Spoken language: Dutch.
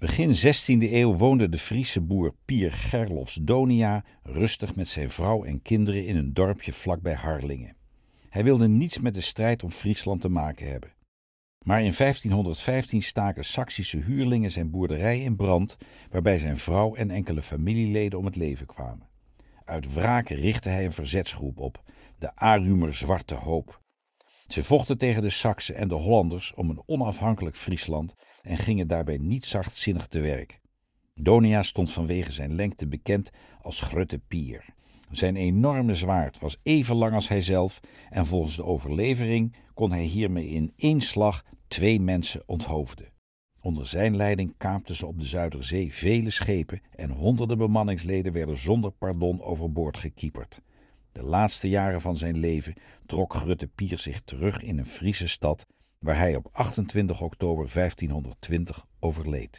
Begin 16e eeuw woonde de Friese boer Pier Gerlofs Donia rustig met zijn vrouw en kinderen in een dorpje vlakbij Harlingen. Hij wilde niets met de strijd om Friesland te maken hebben. Maar in 1515 staken Saksische huurlingen zijn boerderij in brand, waarbij zijn vrouw en enkele familieleden om het leven kwamen. Uit wraak richtte hij een verzetsgroep op, de Arumer Zwarte Hoop. Ze vochten tegen de Saksen en de Hollanders om een onafhankelijk Friesland en gingen daarbij niet zachtzinnig te werk. Donia stond vanwege zijn lengte bekend als Grutte Pier. Zijn enorme zwaard was even lang als hij zelf en volgens de overlevering kon hij hiermee in één slag twee mensen onthoofden. Onder zijn leiding kaapten ze op de Zuiderzee vele schepen en honderden bemanningsleden werden zonder pardon overboord gekieperd. De laatste jaren van zijn leven trok Grutte Pier zich terug in een Friese stad, waar hij op 28 oktober 1520 overleed.